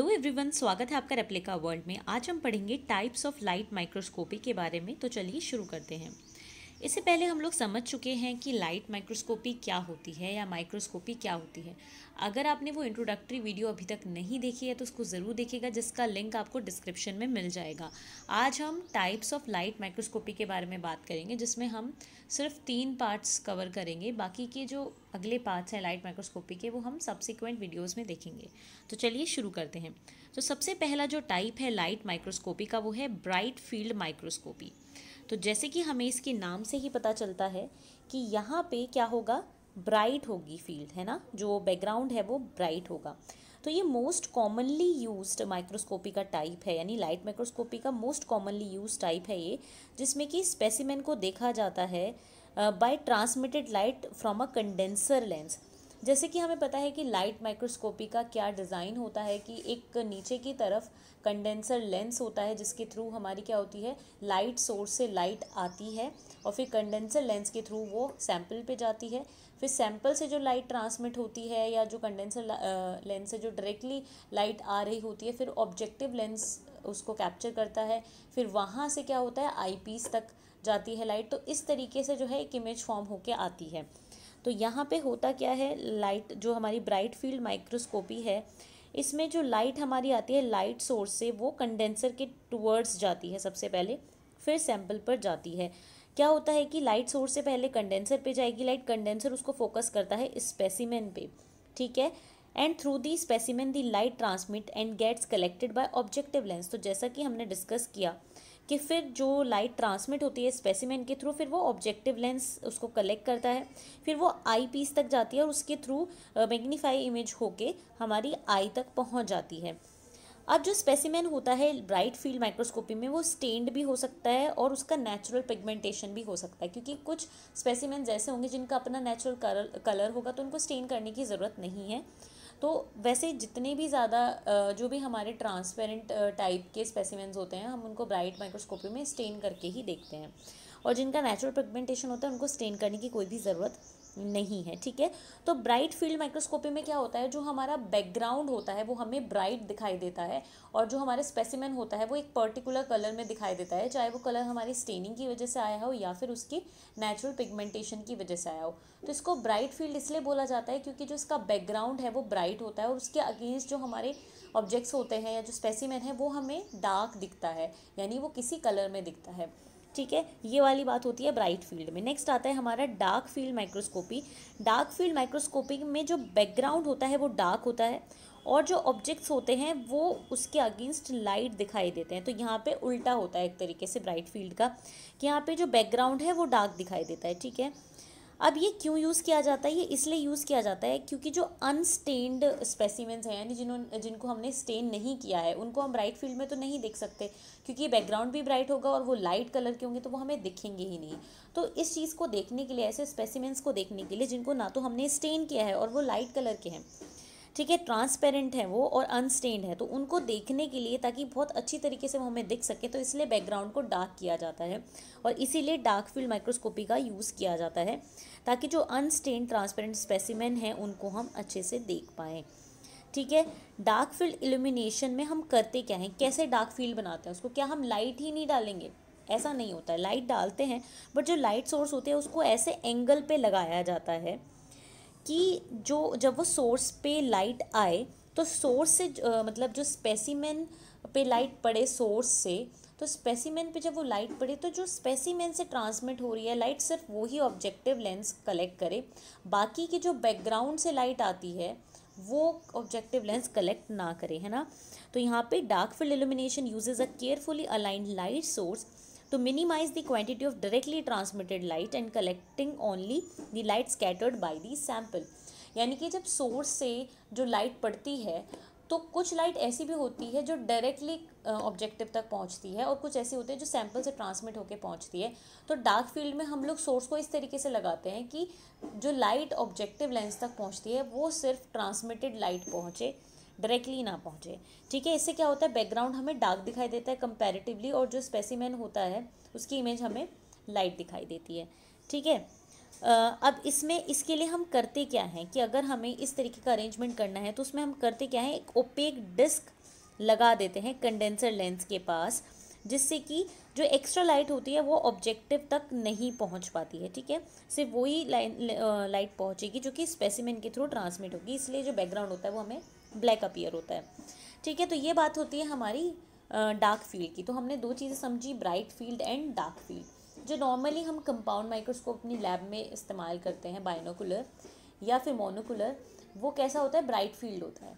hello everyone स्वागत है आपका रेप्लिका वर्ल्ड में आज हम पढ़ेंगे टाइप्स ऑफ लाइट माइक्रोस्कोपी के बारे में तो चलिए शुरू करते हैं इससे पहले हम लोग समझ चुके हैं कि लाइट माइक्रोस्कोपी क्या होती है या माइक्रोस्कोपी क्या होती है अगर आपने वो इंट्रोडक्टरी वीडियो अभी तक नहीं देखी है तो उसको ज़रूर देखिएगा जिसका लिंक आपको डिस्क्रिप्शन में मिल जाएगा आज हम टाइप्स ऑफ लाइट माइक्रोस्कोपी के बारे में बात करेंगे जिसमें हम सिर्फ तीन पार्ट्स कवर करेंगे बाकी के जो अगले पार्ट्स हैं लाइट माइक्रोस्कोपी के वो हम सब्सिक्वेंट वीडियोस में देखेंगे तो चलिए शुरू करते हैं तो सबसे पहला जो टाइप है लाइट माइक्रोस्कोपी का वो है ब्राइट फील्ड माइक्रोस्कोपी तो जैसे कि हमें इसके नाम से ही पता चलता है कि यहाँ पे क्या होगा ब्राइट होगी फील्ड है ना जो बैकग्राउंड है वो ब्राइट होगा तो ये मोस्ट कॉमनली यूज्ड माइक्रोस्कोपी का टाइप है यानी लाइट माइक्रोस्कोपी का मोस्ट कॉमनली यूज टाइप है ये जिसमें कि स्पेसिमेन को देखा जाता है by transmitted light from a condenser lens जैसे कि हमें पता है कि लाइट माइक्रोस्कोपी का क्या डिज़ाइन होता है कि एक नीचे की तरफ कंडेंसर लेंस होता है जिसके थ्रू हमारी क्या होती है लाइट सोर्स से लाइट आती है और फिर कंडेंसर लेंस के थ्रू वो सैम्पल पे जाती है फिर सैंपल से जो लाइट ट्रांसमिट होती है या जो कंडेंसर लेंस से जो डायरेक्टली लाइट आ रही होती है फिर ऑब्जेक्टिव लेंस उसको कैप्चर करता है फिर वहाँ से क्या होता है आई तक जाती है लाइट तो इस तरीके से जो है एक इमेज फॉर्म होके आती है तो यहाँ पे होता क्या है लाइट जो हमारी ब्राइट फील्ड माइक्रोस्कोपी है इसमें जो लाइट हमारी आती है लाइट सोर्स से वो कंडेंसर के टूवर्ड्स जाती है सबसे पहले फिर सैम्पल पर जाती है क्या होता है कि लाइट सोर्स से पहले कंडेंसर पे जाएगी लाइट कंडेंसर उसको फोकस करता है स्पेसिमेन पे ठीक है and through the specimen the light transmit and gets collected by objective lens तो जैसा कि हमने डिस्कस किया कि फिर जो लाइट ट्रांसमिट होती है स्पेसिमेंट के थ्रू फिर वो ऑब्जेक्टिव लेंस उसको कलेक्ट करता है फिर वो आई पीस तक जाती है और उसके थ्रू मैग्नीफाई इमेज होके हमारी आई तक पहुँच जाती है अब जो स्पेसिमेन होता है ब्राइट फील्ड माइक्रोस्कोपी में वो स्टेंड भी हो सकता है और उसका नेचुरल पिगमेंटेशन भी हो सकता है क्योंकि कुछ स्पेसिमेन ऐसे होंगे जिनका अपना नेचुरल कलर कलर होगा तो उनको स्टेन करने की ज़रूरत नहीं है तो वैसे जितने भी ज़्यादा जो भी हमारे ट्रांसपेरेंट टाइप के स्पेसिमेंस होते हैं हम उनको ब्राइट माइक्रोस्कोपी में स्टेन करके ही देखते हैं और जिनका नेचुरल पिगमेंटेशन होता है उनको स्टेन करने की कोई भी ज़रूरत नहीं है ठीक है तो ब्राइट फील्ड माइक्रोस्कोपी में क्या होता है जो हमारा बैकग्राउंड होता है वो हमें ब्राइट दिखाई देता है और जो हमारे स्पेसिमेन होता है वो एक पर्टिकुलर कलर में दिखाई देता है चाहे वो कलर हमारी स्टेनिंग की वजह से आया हो या फिर उसकी नेचुरल पिगमेंटेशन की वजह से आया हो तो इसको ब्राइट फील्ड इसलिए बोला जाता है क्योंकि जो इसका बैकग्राउंड है वो ब्राइट होता है और उसके अगेंस्ट जो हमारे ऑब्जेक्ट्स होते हैं या जो स्पेसिमेन है वो हमें डार्क दिखता है यानी वो किसी कलर में दिखता है ठीक है ये वाली बात होती है ब्राइट फील्ड में नेक्स्ट आता है हमारा dark field microscopy dark field microscopy में जो बैकग्राउंड होता है वो डार्क होता है और जो ऑब्जेक्ट्स होते हैं वो उसके अगेंस्ट लाइट दिखाई देते हैं तो यहाँ पे उल्टा होता है एक तरीके से ब्राइट फील्ड का कि यहाँ पे जो बैकग्राउंड है वो डार्क दिखाई देता है ठीक है अब ये क्यों यूज़ किया जाता है ये इसलिए यूज़ किया जाता है क्योंकि जो अनस्टेन्ड स्पेसिमेंस हैं यानी जिन्होंने जिनको हमने स्टेन नहीं किया है उनको हम ब्राइट फील्ड में तो नहीं देख सकते क्योंकि बैकग्राउंड भी ब्राइट होगा और वो लाइट कलर के होंगे तो वो हमें दिखेंगे ही नहीं तो इस चीज़ को देखने के लिए ऐसे स्पेसिमेंस को देखने के लिए जिनको ना तो हमने स्टेन किया है और वो लाइट कलर के हैं ठीक है ट्रांसपेरेंट है वो और अनस्टेन्ड है तो उनको देखने के लिए ताकि बहुत अच्छी तरीके से वो हमें दिख सके तो इसलिए बैकग्राउंड को डार्क किया जाता है और इसीलिए डार्क फील्ड माइक्रोस्कोपी का यूज़ किया जाता है ताकि जो अनस्टेन्ड ट्रांसपेरेंट स्पेसिमेन है उनको हम अच्छे से देख पाएँ ठीक है डार्क फील्ड इल्यूमिनेशन में हम करते क्या हैं कैसे डार्क फील्ड बनाते हैं उसको क्या हम लाइट ही नहीं डालेंगे ऐसा नहीं होता है लाइट डालते हैं बट जो लाइट सोर्स होते हैं उसको ऐसे एंगल पे लगाया जाता है कि जो जब वो सोर्स पे लाइट आए तो सोर्स से ज, मतलब जो स्पेसिमेन पे लाइट पड़े सोर्स से तो स्पेसिमेन पे जब वो लाइट पड़े तो जो स्पेसिमेन से ट्रांसमिट हो रही है लाइट सिर्फ वो ही ऑब्जेक्टिव लेंस कलेक्ट करे बाकी की जो बैकग्राउंड से लाइट आती है वो ऑब्जेक्टिव लेंस कलेक्ट ना करे है ना तो यहाँ पे dark field illumination uses a carefully aligned light source to minimize the quantity of directly transmitted light and collecting only the light scattered by the sample यानी कि जब सोर्स से जो लाइट पड़ती है तो कुछ लाइट ऐसी भी होती है जो डायरेक्टली ऑब्जेक्टिव तक पहुंचती है और कुछ ऐसी होती है जो सैम्पल से ट्रांसमिट होकर पहुंचती है तो डार्क फील्ड में हम लोग सोर्स को इस तरीके से लगाते हैं कि जो लाइट ऑब्जेक्टिव लेंस तक पहुंचती है वो सिर्फ ट्रांसमिटेड लाइट पहुंचे डायरेक्टली ना पहुँचे ठीक है इससे क्या होता है बैकग्राउंड हमें डार्क दिखाई देता है कंपेरेटिवली और जो स्पेसीमैन होता है उसकी इमेज हमें लाइट दिखाई देती है ठीक है अब इसमें इसके लिए हम करते क्या हैं कि अगर हमें इस तरीके का अरेंजमेंट करना है तो उसमें हम करते क्या है एक ओपेक डिस्क लगा देते हैं कंडेंसर लेंस के पास जिससे कि जो एक्स्ट्रा लाइट होती है वो ऑब्जेक्टिव तक नहीं पहुंच पाती है ठीक है सिर्फ वही लाइट पहुंचेगी जो कि स्पेसिमेंट के थ्रू ट्रांसमिट होगी इसलिए जो बैकग्राउंड होता है वो हमें ब्लैक अपीयर होता है ठीक है तो ये बात होती है हमारी डार्क फील्ड की तो हमने दो चीज़ें समझी bright field and dark field जो नॉर्मली हम कंपाउंड माइक्रोस्कोप अपनी लैब में इस्तेमाल करते हैं बाइनोकुलर या फिर मोनोकुलर वो कैसा होता है ब्राइट फील्ड होता है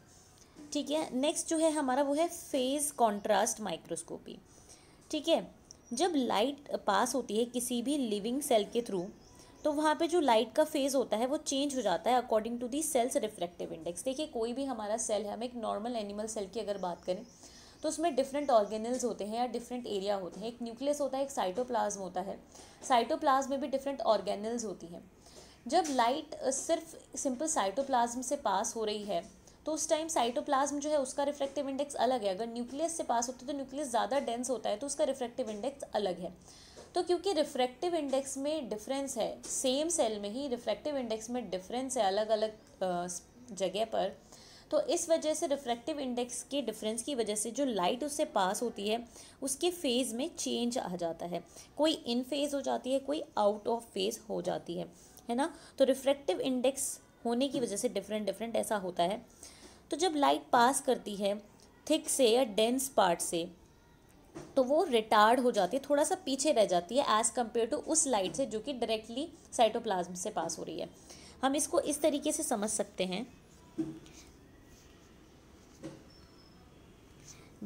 ठीक है नेक्स्ट जो है हमारा वो है फेज़ कॉन्ट्रास्ट माइक्रोस्कोपी ठीक है जब लाइट पास होती है किसी भी लिविंग सेल के थ्रू तो वहाँ पे जो लाइट का फेज़ होता है वो चेंज हो जाता है according to the cells reflective index देखिए कोई भी हमारा सेल है हम एक नॉर्मल एनिमल सेल की अगर बात करें तो उसमें डिफरेंट ऑर्गेनल्स होते हैं या डिफरेंट एरिया होते हैं एक न्यूक्लियस होता है एक साइटोप्लाज्म होता है साइटोप्लाज्म में भी डिफरेंट ऑर्गेनल्स होती हैं जब लाइट सिर्फ सिंपल साइटोप्लाज्म से पास हो रही है तो उस टाइम साइटोप्लाज्म जो है उसका रिफ्लेक्टिव इंडेक्स अलग है अगर न्यूक्लियस से पास होता है तो न्यूक्लियस ज़्यादा डेंस होता है तो उसका रिफ्लेक्टिव इंडेक्स अलग है तो क्योंकि रिफ्रैक्टिव इंडेक्स में डिफरेंस है सेम सेल में ही रिफ्रैक्टिव इंडेक्स में डिफरेंस है अलग अलग जगह पर तो इस वजह से रिफ्रैक्टिव इंडेक्स के डिफरेंस की वजह से जो लाइट उससे पास होती है उसके फेज़ में चेंज आ जाता है कोई इन फेज़ हो जाती है कोई आउट ऑफ फेज़ हो जाती है है ना तो रिफ्रैक्टिव इंडेक्स होने की वजह से डिफरेंट डिफरेंट ऐसा होता है तो जब लाइट पास करती है थिक से या डेंस पार्ट से तो वो रिटार्ड हो जाती है थोड़ा सा पीछे रह जाती है एज़ कम्पेयर टू उस लाइट से जो कि डायरेक्टली साइटोप्लाज्म से पास हो रही है हम इसको इस तरीके से समझ सकते हैं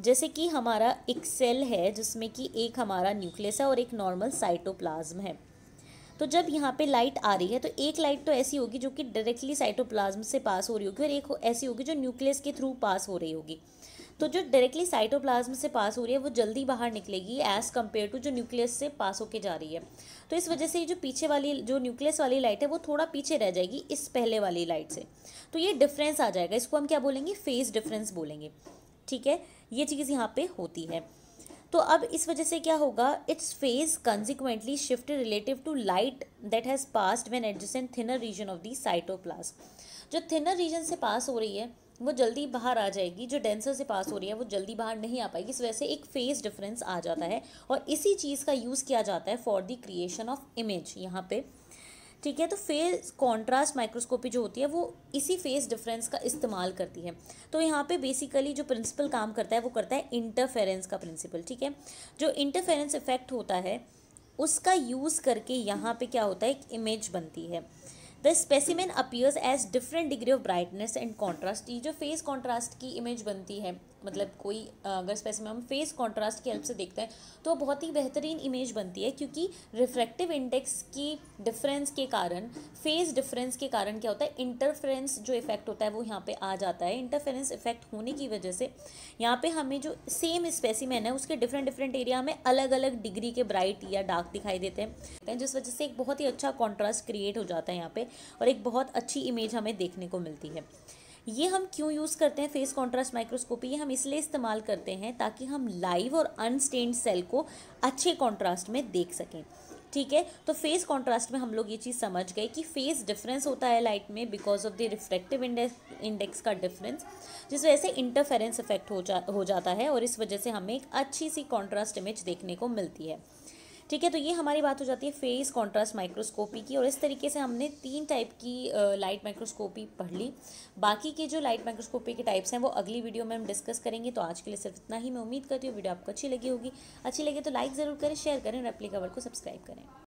जैसे कि हमारा एक सेल है जिसमें कि एक हमारा न्यूक्लियस है और एक नॉर्मल साइटोप्लाज्म है तो जब यहाँ पे लाइट आ रही है तो एक लाइट तो ऐसी होगी जो कि डायरेक्टली साइटोप्लाज्म से पास हो रही होगी और एक ऐसी होगी जो न्यूक्लियस के थ्रू पास हो रही होगी तो जो डायरेक्टली साइटोप्लाज्म से पास हो रही है वो जल्दी बाहर निकलेगी एज़ कम्पेयर टू जो न्यूक्लियस से पास होके जा रही है तो इस वजह से जो पीछे वाली जो न्यूक्लियस वाली लाइट है वो थोड़ा पीछे रह जाएगी इस पहले वाली लाइट से तो ये डिफरेंस आ जाएगा इसको हम क्या बोलेंगे फेज़ डिफरेंस बोलेंगे ठीक है ये चीज़ यहाँ पर होती है तो अब इस वजह से क्या होगा its phase consequently shift relative to light that has passed when adjacent thinner region of the cytoplasm जो थिनर रीजन से पास हो रही है वो जल्दी बाहर आ जाएगी जो डेंसर से पास हो रही है वो जल्दी बाहर नहीं आ पाएगी इस वजह से एक फेस डिफरेंस आ जाता है और इसी चीज़ का यूज़ किया जाता है for the creation of image यहाँ पे ठीक है तो फेस कॉन्ट्रास्ट माइक्रोस्कोपी जो होती है वो इसी फेस डिफरेंस का इस्तेमाल करती है तो यहाँ पे बेसिकली जो प्रिंसिपल काम करता है वो करता है इंटरफेरेंस का प्रिंसिपल ठीक है जो इंटरफेरेंस इफेक्ट होता है उसका यूज़ करके यहाँ पे क्या होता है एक इमेज बनती है the specimen appears as different degree of brightness and contrast ये जो फेस कॉन्ट्रास्ट की इमेज बनती है मतलब कोई अगर स्पेसिमेन हम फेस कॉन्ट्रास्ट की हेल्प से देखते हैं तो बहुत ही बेहतरीन इमेज बनती है क्योंकि रिफ्रैक्टिव इंडेक्स की डिफरेंस के कारण फेस डिफरेंस के कारण क्या होता है इंटरफेरेंस जो इफेक्ट होता है वो यहाँ पे आ जाता है इंटरफेरेंस इफेक्ट होने की वजह से यहाँ पे हमें जो सेम स्पेसिमेन है उसके डिफरेंट डिफरेंट एरिया में अलग अलग डिग्री के ब्राइट या डार्क दिखाई देते हैं जिस वजह से एक बहुत ही अच्छा कॉन्ट्रास्ट क्रिएट हो जाता है यहाँ पे और एक बहुत अच्छी इमेज हमें देखने को मिलती है ये हम क्यों यूज़ करते हैं फेस कॉन्ट्रास्ट माइक्रोस्कोपी ये हम इसलिए इस्तेमाल करते हैं ताकि हम लाइव और अनस्टेन्ड सेल को अच्छे कॉन्ट्रास्ट में देख सकें ठीक है तो फेस कॉन्ट्रास्ट में हम लोग ये चीज़ समझ गए कि फेस डिफरेंस होता है लाइट में because of the reflective index का डिफरेंस जिस वजह से इंटरफेरेंस इफेक्ट हो जा हो जाता है और इस वजह से हमें एक अच्छी सी कॉन्ट्रास्ट इमेज देखने को मिलती है ठीक है तो ये हमारी बात हो जाती है फेस कॉन्ट्रास्ट माइक्रोस्कोपी की और इस तरीके से हमने तीन टाइप की लाइट माइक्रोस्कोपी पढ़ ली बाकी के जो लाइट माइक्रोस्कोपी के टाइप्स हैं वो अगली वीडियो में हम डिस्कस करेंगे तो आज के लिए सिर्फ इतना ही मैं उम्मीद करती हूँ वीडियो आपको अच्छी लगी होगी अच्छी लगी तो लाइक ज़रूर करें शेयर करें और अपने कवर को सब्सक्राइब करें